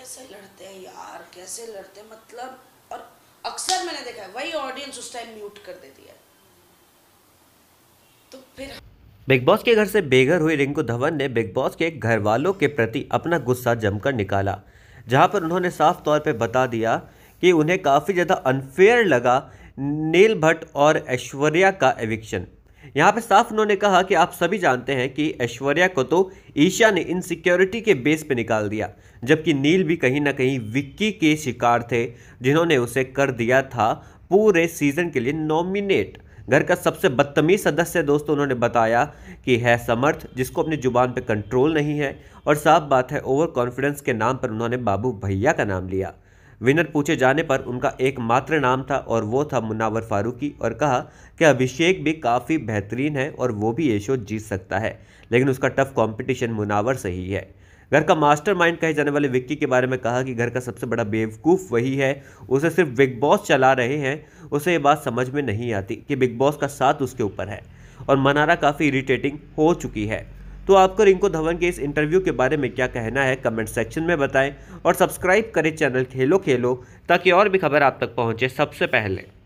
कैसे लड़ते हैं यार कैसे लड़ते हैं मतलब और अक्सर मैंने देखा है वही ऑडियंस उस टाइम म्यूट कर देती है तो फिर बिग बॉस के घर से बेघर हुई रिंकू धवन ने बिग बॉस के घर वालों के प्रति अपना गुस्सा जमकर निकाला जहां पर उन्होंने साफ तौर पर बता दिया कि उन्हें काफ़ी ज़्यादा अनफेयर लगा नील भट्ट और ऐश्वर्या का एविक्शन यहाँ पे साफ उन्होंने कहा कि आप सभी जानते हैं कि ऐश्वर्या को तो ईशा ने इनसिक्योरिटी के बेस पे निकाल दिया जबकि नील भी कहीं ना कहीं विक्की के शिकार थे जिन्होंने उसे कर दिया था पूरे सीजन के लिए नॉमिनेट घर का सबसे बदतमीज सदस्य दोस्तों उन्होंने बताया कि है समर्थ जिसको अपनी जुबान पर कंट्रोल नहीं है और साफ बात है ओवर कॉन्फिडेंस के नाम पर उन्होंने बाबू भैया का नाम लिया विनर पूछे जाने पर उनका एकमात्र नाम था और वो था मुनावर फारूकी और कहा कि अभिषेक भी काफ़ी बेहतरीन है और वो भी ये शो जीत सकता है लेकिन उसका टफ कॉम्पिटिशन मुनावर से ही है घर का मास्टरमाइंड कहे जाने वाले विक्की के बारे में कहा कि घर का सबसे बड़ा बेवकूफ़ वही है उसे सिर्फ बिग बॉस चला रहे हैं उसे ये बात समझ में नहीं आती कि बिग बॉस का साथ उसके ऊपर है और मनारा काफ़ी इरीटेटिंग हो चुकी है तो आपको रिंकू धवन के इस इंटरव्यू के बारे में क्या कहना है कमेंट सेक्शन में बताएं और सब्सक्राइब करें चैनल खेलो खेलो ताकि और भी खबर आप तक पहुंचे सबसे पहले